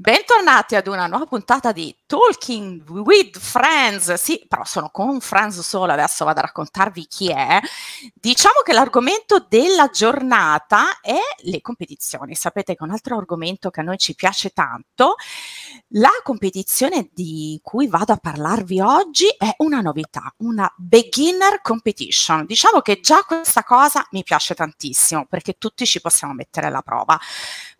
Bentornati ad una nuova puntata di Talking with Friends. Sì, però sono con un Friends solo, adesso vado a raccontarvi chi è. Diciamo che l'argomento della giornata è le competizioni. Sapete che un altro argomento che a noi ci piace tanto. La competizione di cui vado a parlarvi oggi è una novità, una beginner competition. Diciamo che già questa cosa mi piace tantissimo perché tutti ci possiamo mettere alla prova.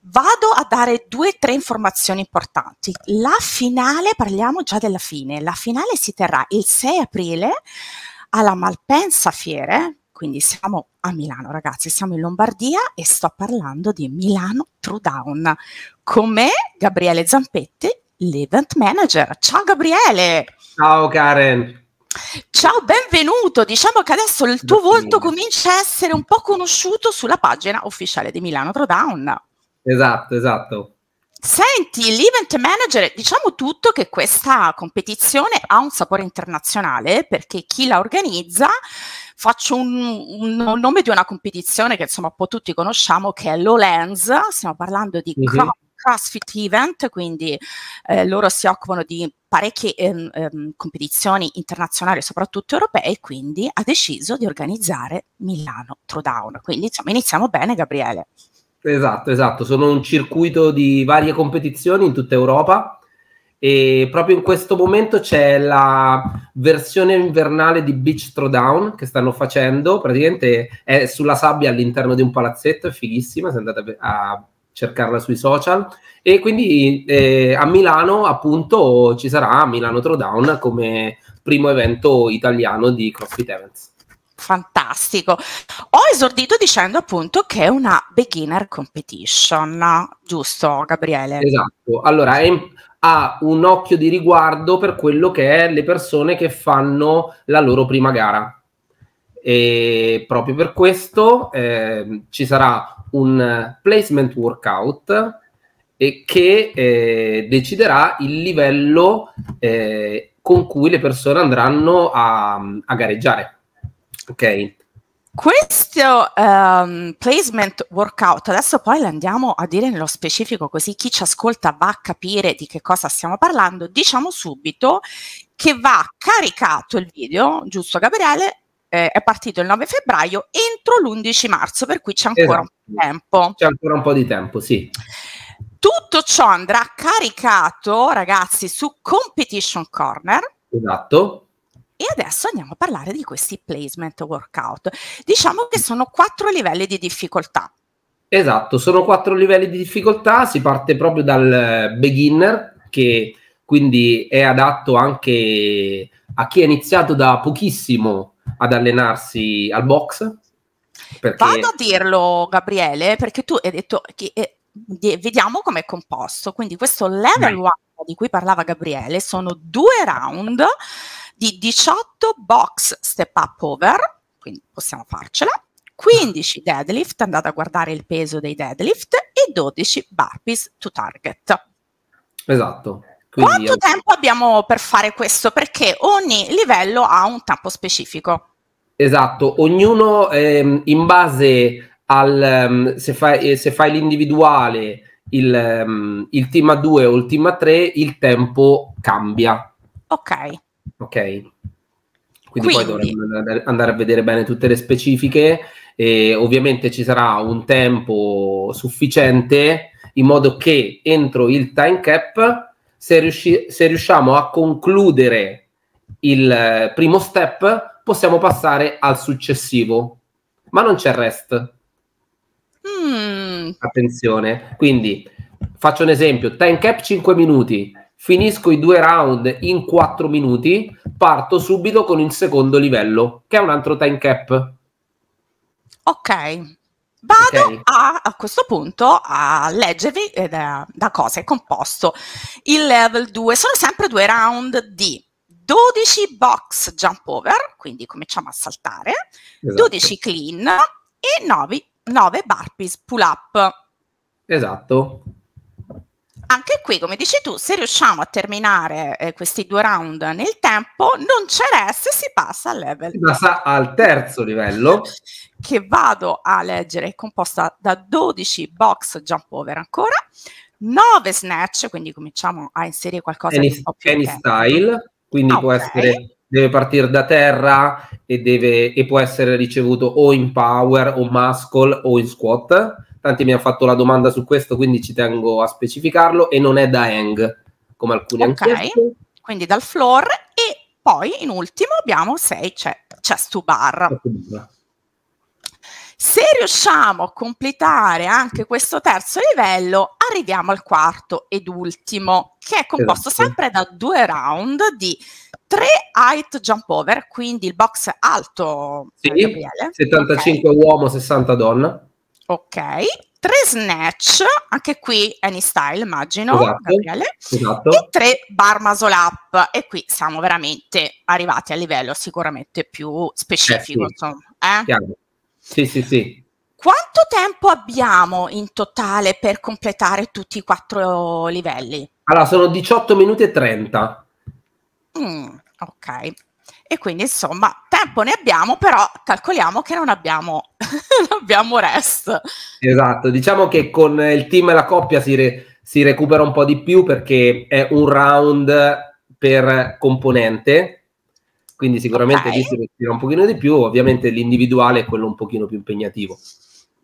Vado a dare due o tre informazioni informazioni importanti. La finale, parliamo già della fine, la finale si terrà il 6 aprile alla Malpensa Fiere, quindi siamo a Milano ragazzi, siamo in Lombardia e sto parlando di Milano True Down con me Gabriele Zampetti, l'event manager. Ciao Gabriele! Ciao Karen! Ciao, benvenuto. Diciamo che adesso il tuo volto comincia a essere un po' conosciuto sulla pagina ufficiale di Milano Throwdown. Esatto, esatto. Senti, l'event manager, diciamo tutto che questa competizione ha un sapore internazionale perché chi la organizza, faccio un, un, un nome di una competizione che insomma un po' tutti conosciamo che è Lowlands, stiamo parlando di mm-hmm. CrossFit Event, quindi eh, loro si occupano di parecchie ehm, ehm, competizioni internazionali, soprattutto europee, quindi ha deciso di organizzare Milano Throwdown. Quindi insomma iniziamo bene Gabriele. Esatto, esatto, sono un circuito di varie competizioni in tutta Europa e proprio in questo momento c'è la versione invernale di Beach Throwdown che stanno facendo, praticamente è sulla sabbia all'interno di un palazzetto, è fighissima, se andate a cercarla sui social e quindi eh, a Milano appunto ci sarà Milano Throwdown come primo evento italiano di CrossFit Events fantastico. Ho esordito dicendo appunto che è una beginner competition, giusto Gabriele? Esatto, allora è, ha un occhio di riguardo per quello che è le persone che fanno la loro prima gara. E proprio per questo eh, ci sarà un placement workout e che eh, deciderà il livello eh, con cui le persone andranno a, a gareggiare. Ok? Questo um, placement workout, adesso poi l'andiamo a dire nello specifico così chi ci ascolta va a capire di che cosa stiamo parlando, diciamo subito che va caricato il video, giusto Gabriele? Eh, è partito il 9 febbraio entro l'11 marzo, per cui c'è ancora esatto. un po' di tempo. C'è ancora un po' di tempo, sì. Tutto ciò andrà caricato, ragazzi, su Competition Corner. Esatto e adesso andiamo a parlare di questi placement workout. Diciamo che sono quattro livelli di difficoltà. Esatto, sono quattro livelli di difficoltà, si parte proprio dal beginner che quindi è adatto anche a chi ha iniziato da pochissimo ad allenarsi al box. Perché... Vado a dirlo Gabriele perché tu hai detto che eh, vediamo com'è composto, quindi questo level 1 di cui parlava Gabriele sono due round di 18 box step up over, quindi possiamo farcela, 15 deadlift, andate a guardare il peso dei deadlift, e 12 burpees to target. Esatto. Quindi Quanto io... tempo abbiamo per fare questo? Perché ogni livello ha un tempo specifico. Esatto, ognuno ehm, in base al um, se, fai, eh, se fai l'individuale, il, um, il team a 2 o il team a 3, il tempo cambia. Ok. Ok? Quindi, Quindi poi dovremmo andare a vedere bene tutte le specifiche e ovviamente ci sarà un tempo sufficiente in modo che entro il time cap, se, riusci- se riusciamo a concludere il eh, primo step, possiamo passare al successivo. Ma non c'è rest. Mm. Attenzione. Quindi faccio un esempio: time cap 5 minuti finisco i due round in 4 minuti, parto subito con il secondo livello, che è un altro time cap. Ok. Vado okay. A, a, questo punto a leggervi eh, da, da cosa è composto il level 2. Sono sempre due round di 12 box jump over, quindi cominciamo a saltare, esatto. 12 clean e 9, 9 burpees pull up. Esatto anche qui, come dici tu, se riusciamo a terminare eh, questi due round nel tempo, non c'è rest, si passa al level. Si passa al terzo livello. che vado a leggere, è composta da 12 box jump over ancora, 9 snatch, quindi cominciamo a inserire qualcosa Any, di un po' più... Any style, quindi okay. può essere deve partire da terra e, deve, e, può essere ricevuto o in power o muscle o in squat Tanti mi hanno fatto la domanda su questo, quindi ci tengo a specificarlo. E non è da Hang, come alcuni okay. hanno chiesto. Quindi dal floor e poi in ultimo abbiamo 6 chest to bar. Se riusciamo a completare anche questo terzo livello, arriviamo al quarto ed ultimo, che è composto esatto. sempre da due round di tre height jump over, quindi il box alto, sì, Gabriele. 75 okay. uomo, 60 donna ok, tre snatch, anche qui any style immagino, esatto, Gabriele, esatto. e tre bar muscle up e qui siamo veramente arrivati a livello sicuramente più specifico, eh sì. insomma. Eh? Sì, sì, sì. Quanto tempo abbiamo in totale per completare tutti i quattro livelli? Allora, sono 18 minuti e 30. Mm, ok. E quindi, insomma, tempo ne abbiamo, però calcoliamo che non abbiamo, non abbiamo rest. Esatto, diciamo che con il team e la coppia si, re, si recupera un po' di più perché è un round per componente, quindi sicuramente okay. lì si respira un pochino di più, ovviamente l'individuale è quello un pochino più impegnativo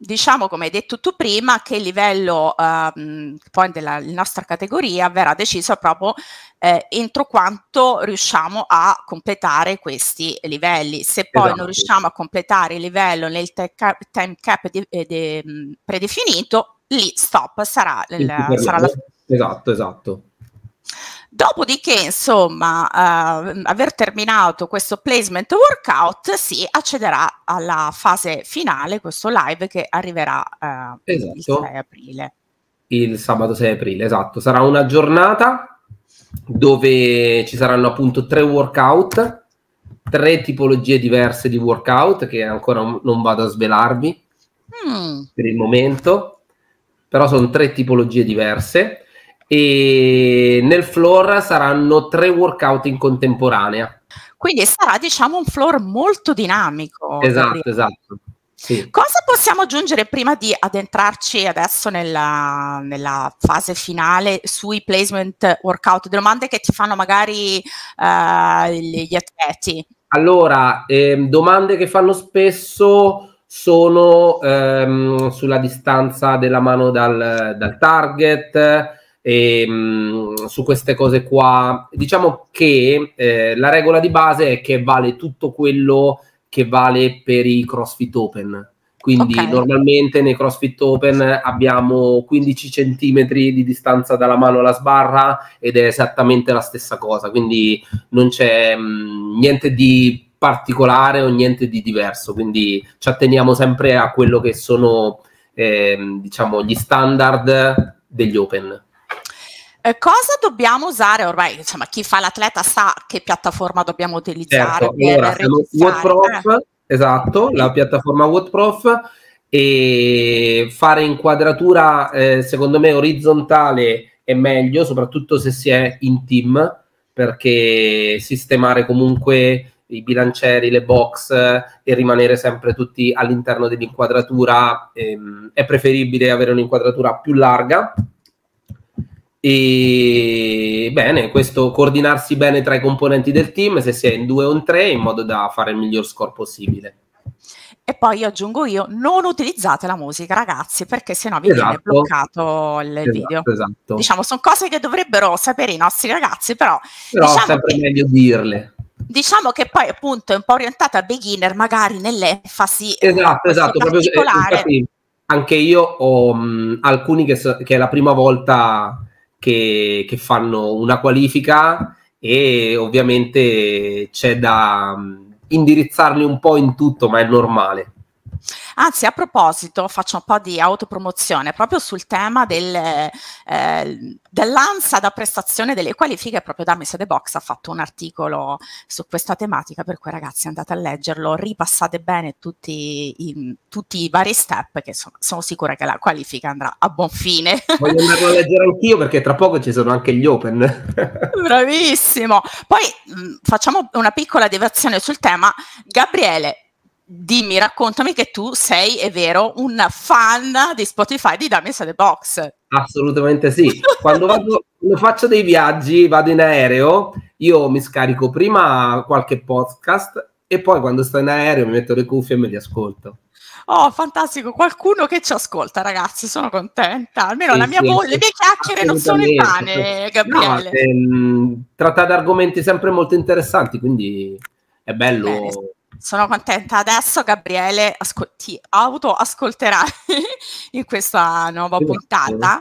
diciamo come hai detto tu prima che il livello eh, poi della nostra categoria verrà deciso proprio eh, entro quanto riusciamo a completare questi livelli. Se poi esatto. non riusciamo a completare il livello nel ca time cap eh, mm, predefinito, lì stop sarà, il, sarà la... Esatto, esatto. Dopodiché, insomma, eh, aver terminato questo placement workout, si accederà alla fase finale, questo live che arriverà eh, esatto. il 6 aprile. Il sabato 6 aprile, esatto. Sarà una giornata dove ci saranno appunto tre workout, tre tipologie diverse di workout che ancora non vado a svelarvi mm. per il momento, però sono tre tipologie diverse e nel floor saranno tre workout in contemporanea. Quindi sarà diciamo un floor molto dinamico. Esatto, esatto. Sì. Cosa possiamo aggiungere prima di addentrarci adesso nella, nella, fase finale sui placement workout? Domande che ti fanno magari uh, gli atleti. Allora, eh, domande che fanno spesso sono ehm, sulla distanza della mano dal, dal target, e, ehm, mh, su queste cose qua. Diciamo che eh, la regola di base è che vale tutto quello che vale per i CrossFit Open. Quindi okay. normalmente nei CrossFit Open abbiamo 15 centimetri di distanza dalla mano alla sbarra ed è esattamente la stessa cosa, quindi non c'è mh, mm, niente di particolare o niente di diverso, quindi ci atteniamo sempre a quello che sono eh, diciamo, gli standard degli Open. Eh, cosa dobbiamo usare ormai? Insomma, chi fa l'atleta sa che piattaforma dobbiamo utilizzare. Certo, allora, WordProf, eh. esatto, la piattaforma WordProf e fare inquadratura, eh, secondo me, orizzontale è meglio, soprattutto se si è in team, perché sistemare comunque i bilancieri, le box e rimanere sempre tutti all'interno dell'inquadratura ehm, è preferibile avere un'inquadratura più larga e bene, questo coordinarsi bene tra i componenti del team, se si è in due o in tre, in modo da fare il miglior score possibile. E poi io aggiungo io, non utilizzate la musica ragazzi, perché sennò vi esatto. viene bloccato il esatto, video. Esatto. Diciamo, sono cose che dovrebbero sapere i nostri ragazzi, però... Però diciamo sempre che... meglio dirle diciamo che poi appunto è un po' orientata a beginner, magari nell'enfasi eh, esatto, esatto, eh, particolare. Proprio, anche io ho mh, alcuni che, so, che, è la prima volta che, che fanno una qualifica e ovviamente c'è da mm, indirizzarli un po' in tutto, ma è normale. Anzi, a proposito, faccio un po' di autopromozione proprio sul tema del, eh, dell'ansa da prestazione delle qualifiche, proprio da Mesa The Box ha fatto un articolo su questa tematica, per cui ragazzi andate a leggerlo, ripassate bene tutti i, tutti i vari step che sono, sono sicura che la qualifica andrà a buon fine. Voglio andarlo a leggere anch'io perché tra poco ci sono anche gli open. Bravissimo! Poi mh, mm, facciamo una piccola deviazione sul tema. Gabriele, dimmi, raccontami che tu sei, è vero, un fan di Spotify di Damien at the Box. Assolutamente sì. Quando, vado, quando faccio dei viaggi, vado in aereo, io mi scarico prima qualche podcast e poi quando sto in aereo mi metto le cuffie e me li ascolto. Oh, fantastico, qualcuno che ci ascolta, ragazzi, sono contenta. Almeno sì, mia sì, vo- sì, le mie chiacchiere non sono in pane, eh, Gabriele. No, ehm, tratta di argomenti sempre molto interessanti, quindi è bello Bene sono contenta adesso Gabriele ascol- ti ascolterai in questa nuova puntata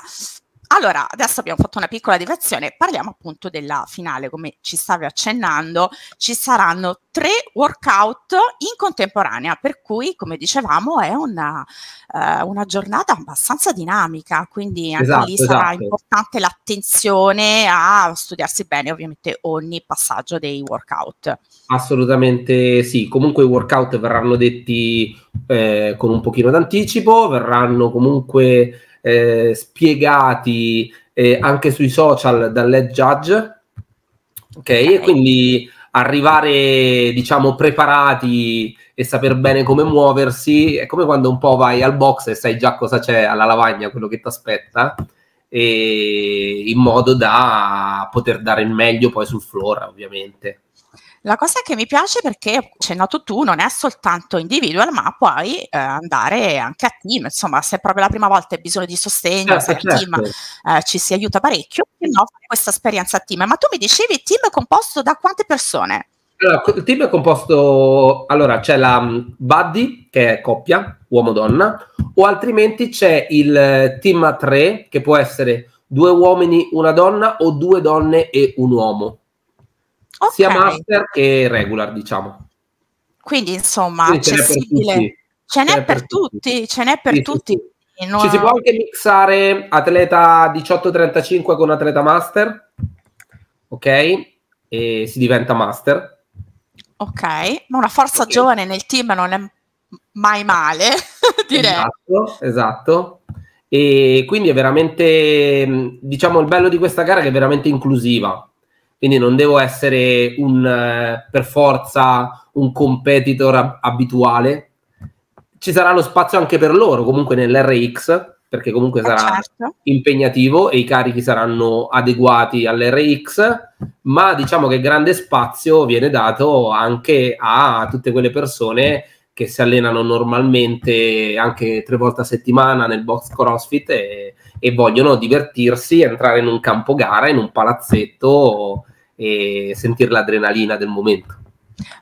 allora, adesso abbiamo fatto una piccola deviazione, parliamo appunto della finale, come ci stavi accennando, ci saranno tre workout in contemporanea, per cui, come dicevamo, è una, eh, una giornata abbastanza dinamica, quindi anche esatto, lì sarà esatto. importante l'attenzione a studiarsi bene ovviamente ogni passaggio dei workout. Assolutamente sì, comunque i workout verranno detti eh, con un pochino d'anticipo, verranno comunque eh, spiegati eh, anche sui social dall'head judge. Ok, e quindi arrivare, diciamo, preparati e saper bene come muoversi è come quando un po' vai al box e sai già cosa c'è alla lavagna, quello che ti aspetta e in modo da poter dare il meglio poi sul Flora ovviamente. La cosa che mi piace perché, c'è noto tu, non è soltanto individual, ma puoi eh, andare anche a team. Insomma, se proprio la prima volta hai bisogno di sostegno, certo, se certo. team eh, ci si aiuta parecchio, no, questa esperienza a team. Ma tu mi dicevi team composto da quante persone? Allora, il team è composto, allora c'è la mm, Buddy che è coppia, uomo-donna, o altrimenti c'è il eh, team a tre che può essere due uomini, una donna o due donne e un uomo. Okay. Sia master che regular, diciamo. Quindi insomma, Quindi accessibile. Ce n'è per tutti, ce n'è per tutti. tutti. Ci si può anche mixare atleta 18-35 con atleta master, ok? E si diventa master Ok, ma una forza okay. giovane nel team non è mai male, direi. Esatto, esatto. E quindi è veramente, diciamo, il bello di questa gara è che è veramente inclusiva. Quindi non devo essere un, eh, per forza un competitor abituale. Ci sarà lo spazio anche per loro, comunque nell'RX, perché comunque eh, sarà certo. impegnativo e i carichi saranno adeguati all'RX, ma diciamo che grande spazio viene dato anche a tutte quelle persone che si allenano normalmente anche tre volte a settimana nel box CrossFit e, e vogliono divertirsi, entrare in un campo gara, in un palazzetto e sentire l'adrenalina del momento.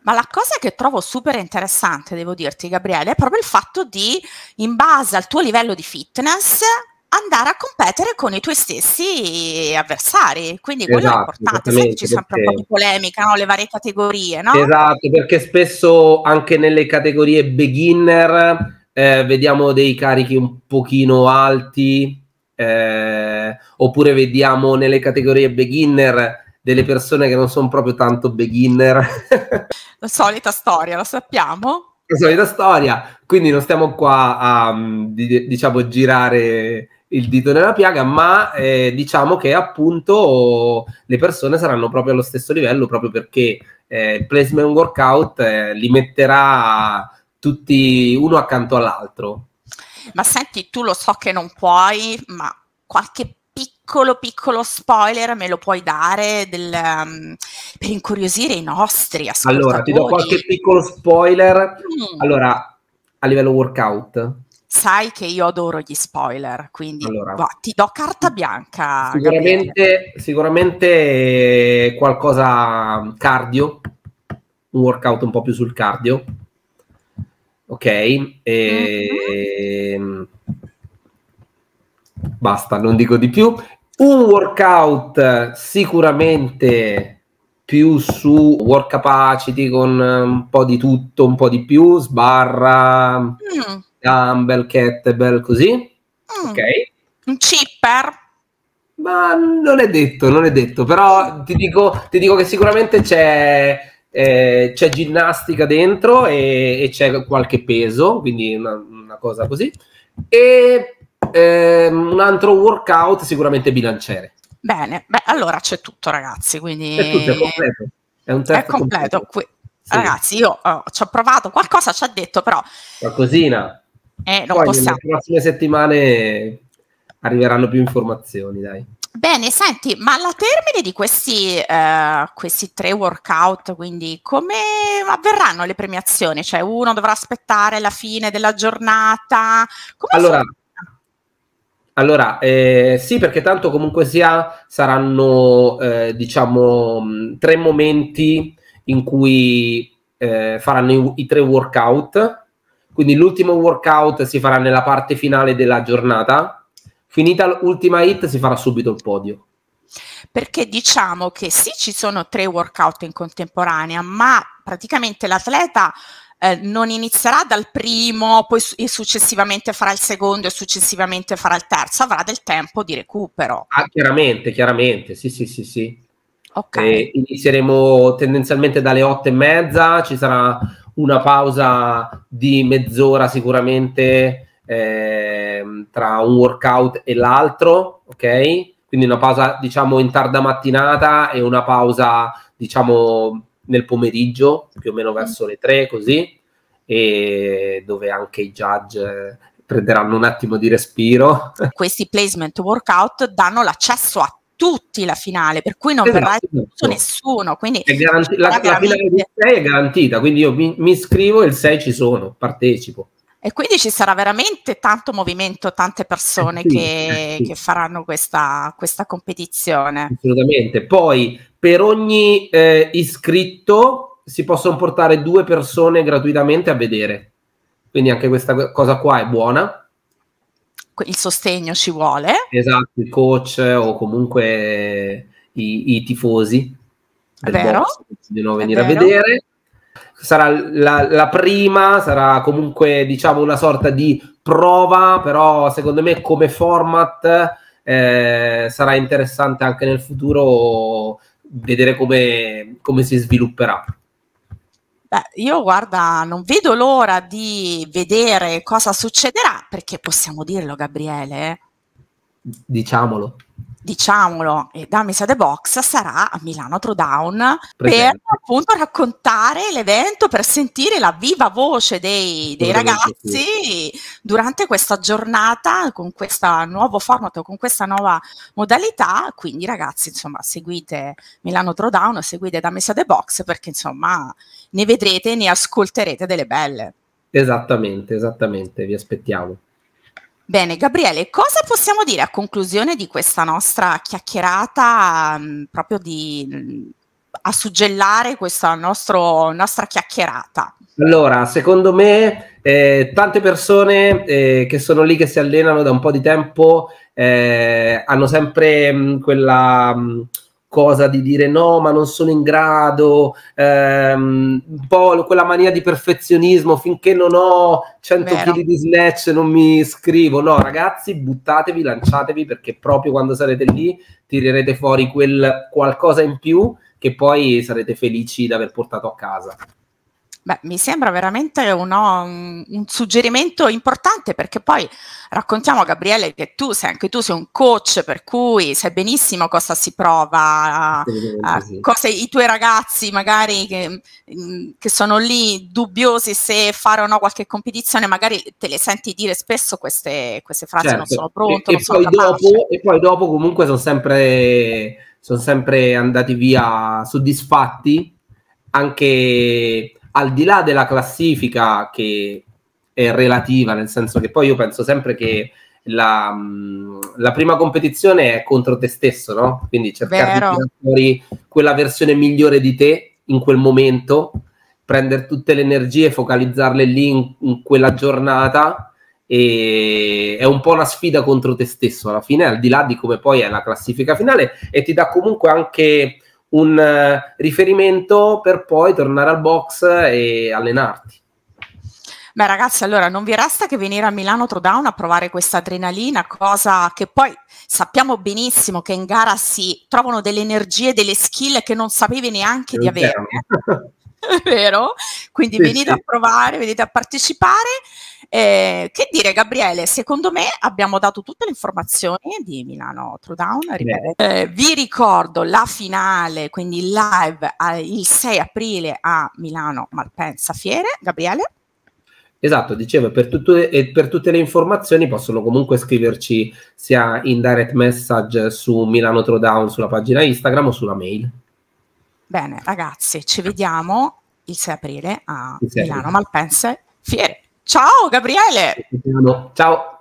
Ma la cosa che trovo super interessante, devo dirti, Gabriele, è proprio il fatto di, in base al tuo livello di fitness, andare a competere con i tuoi stessi avversari. Quindi esatto, quello è esatto, importante. Sai ci sempre perché... un po' di polemica, no? le varie categorie, no? Esatto, perché spesso anche nelle categorie beginner eh, vediamo dei carichi un pochino alti, eh, oppure vediamo nelle categorie beginner delle persone che non sono proprio tanto beginner. la solita storia, lo sappiamo. La solita storia, quindi non stiamo qua a mm, diciamo girare il dito nella piaga, ma eh, diciamo che appunto le persone saranno proprio allo stesso livello proprio perché eh, il placement workout eh, li metterà tutti uno accanto all'altro. Ma senti, tu lo so che non puoi, ma qualche piccolo piccolo spoiler me lo puoi dare del, um, per incuriosire i nostri ascoltatori? Allora, ti do qualche piccolo spoiler. Mm. Allora, a livello workout, sai che io adoro gli spoiler, quindi allora, va, ti do carta bianca. Sicuramente, sicuramente, eh, qualcosa mm, cardio, un workout un po' più sul cardio. Ok, e, mm-hmm. Ehm, Basta, non dico di più. Un workout eh, sicuramente più su work capacity con eh, un po' di tutto, un po' di più, sbarra, mm. dumbbell, kettlebell, così. Mm. Ok. Un chipper. Ma non è detto, non è detto, però ti dico, ti dico che sicuramente c'è... Eh, c'è ginnastica dentro e, e, c'è qualche peso, quindi una, una cosa così. E eh, un altro workout sicuramente bilanciere. Bene, beh, allora c'è tutto ragazzi, quindi... È tutto, è completo. È un test è completo. completo. Qui... Sì. Ragazzi, io oh, ci ho provato, qualcosa ci ha detto però... Qualcosina. Eh, non Poi possiamo... Nelle prossime settimane arriveranno più informazioni, dai. Bene, senti, ma alla termine di questi, eh, questi, tre workout, quindi come avverranno le premiazioni? Cioè uno dovrà aspettare la fine della giornata? Come allora, fa- allora, eh, sì, perché tanto comunque sia saranno, eh, diciamo, mm, tre momenti in cui eh, faranno i, i, tre workout. Quindi l'ultimo workout si farà nella parte finale della giornata. Finita l'ultima hit si farà subito il podio. Perché diciamo che sì, ci sono tre workout in contemporanea, ma praticamente l'atleta eh, non inizierà dal primo, poi su- successivamente farà il secondo e successivamente farà il terzo, avrà del tempo di recupero. Ah, chiaramente, chiaramente, sì, sì, sì, sì. Okay. Eh, inizieremo tendenzialmente dalle otto e mezza, ci sarà una pausa di mezz'ora sicuramente eh, tra un workout e l'altro, ok? Quindi una pausa diciamo in tarda mattinata e una pausa diciamo nel pomeriggio, più o meno verso mm. le tre, così, e dove anche i judge eh, prenderanno un attimo di respiro. Questi placement workout danno l'accesso a tutti la finale, per cui non esatto, verrà esatto. nessuno. Quindi garanti- la, veramente... la, finale di 6 è garantita, quindi io mi, mi iscrivo e il 6 ci sono, partecipo. E quindi ci sarà veramente tanto movimento, tante persone eh sì, che, eh sì. che, faranno questa, questa, competizione. Assolutamente. Poi per ogni eh, iscritto si possono portare due persone gratuitamente a vedere. Quindi anche questa cosa qua è buona. Il sostegno ci vuole. Esatto, il coach o comunque i, i tifosi. È vero. Box, devono venire a vedere sarà la, la, prima, sarà comunque diciamo una sorta di prova, però secondo me come format eh, sarà interessante anche nel futuro vedere come, come si svilupperà. Beh, io guarda, non vedo l'ora di vedere cosa succederà, perché possiamo dirlo Gabriele. Diciamolo diciamolo, da Mesa The Box sarà a Milano Throwdown per appunto raccontare l'evento, per sentire la viva voce dei, dei ragazzi durante questa giornata con questo nuovo format, con questa nuova modalità. Quindi ragazzi, insomma, seguite Milano Throwdown, seguite da Mesa The Box perché insomma ne vedrete, ne ascolterete delle belle. Esattamente, esattamente, vi aspettiamo. Bene, Gabriele, cosa possiamo dire a conclusione di questa nostra chiacchierata mh, mm, proprio di, mh, mm, a suggellare questa nostro, nostra chiacchierata? Allora, secondo me eh, tante persone eh, che sono lì, che si allenano da un po' di tempo, eh, hanno sempre mh, mm, quella cosa di dire no, ma non sono in grado, ehm, un po' quella mania di perfezionismo, finché non ho 100 kg di snatch non mi iscrivo. No, ragazzi, buttatevi, lanciatevi perché proprio quando sarete lì tirerete fuori quel qualcosa in più che poi sarete felici di aver portato a casa. Beh, mi sembra veramente uno, um, un, suggerimento importante perché poi raccontiamo a Gabriele che tu sei anche tu sei un coach per cui sai benissimo cosa si prova, sì, uh, sì. cosa i tuoi ragazzi magari che, mm, che, sono lì dubbiosi se fare o no qualche competizione, magari te le senti dire spesso queste, queste frasi certo. non sono pronto, e, non e sono poi dopo, E poi dopo comunque sono sempre, sono sempre andati via soddisfatti anche al di là della classifica che è relativa, nel senso che poi io penso sempre che la, mm, la prima competizione è contro te stesso, no? Quindi cercare Vero. di tirare fuori quella versione migliore di te in quel momento, prendere tutte le energie, focalizzarle lì in, in quella giornata e è un po' una sfida contro te stesso alla fine, al di là di come poi è la classifica finale e ti dà comunque anche un eh, riferimento per poi tornare al box e allenarti. Beh ragazzi, allora non vi resta che venire a Milano Trodown a provare questa adrenalina, cosa che poi sappiamo benissimo che in gara si trovano delle energie, delle skill che non sapevi neanche non di avere. È vero, quindi sì, venite sì. a provare, venite a partecipare. Eh, che dire Gabriele, secondo me abbiamo dato tutte le informazioni di Milano True Eh, vi ricordo la finale, quindi live il 6 aprile a Milano Malpensa Fiere. Gabriele? Esatto, dicevo, per, tutto, e per tutte le informazioni possono comunque scriverci sia in direct message su Milano Throwdown sulla pagina Instagram o sulla mail. Bene, ragazzi, ci vediamo il 6 aprile a Milano Malpense Fiere. Ciao Gabriele! Ciao!